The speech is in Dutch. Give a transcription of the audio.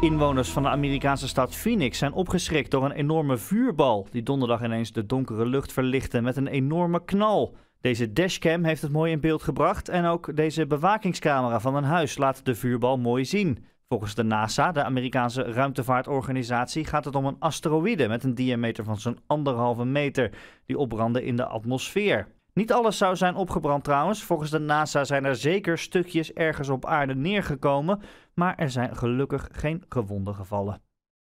Inwoners van de Amerikaanse stad Phoenix zijn opgeschrikt door een enorme vuurbal die donderdag ineens de donkere lucht verlichtte met een enorme knal. Deze dashcam heeft het mooi in beeld gebracht en ook deze bewakingscamera van een huis laat de vuurbal mooi zien. Volgens de NASA, de Amerikaanse ruimtevaartorganisatie, gaat het om een asteroïde met een diameter van zo'n anderhalve meter die opbrandde in de atmosfeer. Niet alles zou zijn opgebrand trouwens. Volgens de NASA zijn er zeker stukjes ergens op aarde neergekomen, maar er zijn gelukkig geen gewonden gevallen.